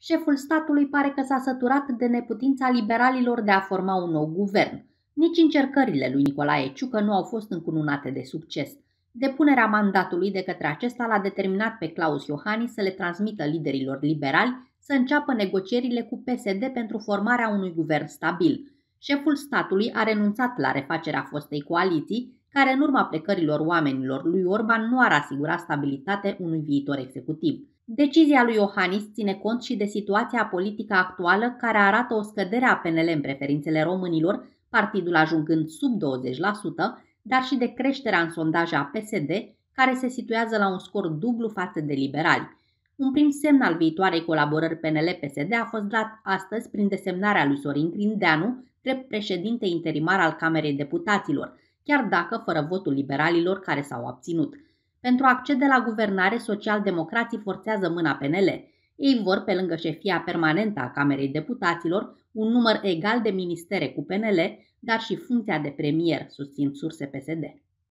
Șeful statului pare că s-a săturat de neputința liberalilor de a forma un nou guvern. Nici încercările lui Nicolae Ciucă nu au fost încununate de succes. Depunerea mandatului de către acesta l-a determinat pe Claus Iohannis să le transmită liderilor liberali să înceapă negocierile cu PSD pentru formarea unui guvern stabil. Șeful statului a renunțat la refacerea fostei coaliții care în urma plecărilor oamenilor lui Orban nu ar asigura stabilitate unui viitor executiv. Decizia lui Iohannis ține cont și de situația politică actuală care arată o scădere a PNL în preferințele românilor, partidul ajungând sub 20%, dar și de creșterea în sondaje a PSD, care se situează la un scor dublu față de liberali. Un prim semn al viitoarei colaborări PNL-PSD a fost dat astăzi prin desemnarea lui Sorin Grindeanu drept președinte interimar al Camerei Deputaților – chiar dacă fără votul liberalilor care s-au abținut. Pentru a accede la guvernare, socialdemocrații forțează mâna PNL. Ei vor, pe lângă șefia permanentă a Camerei Deputaților, un număr egal de ministere cu PNL, dar și funcția de premier, susțin surse PSD.